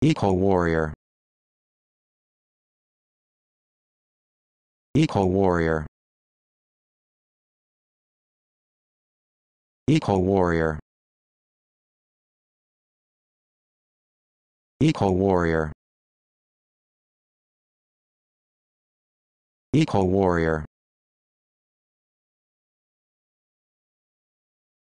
Eco-warrior Eco-warrior Eco-warrior Eco-warrior Eco-warrior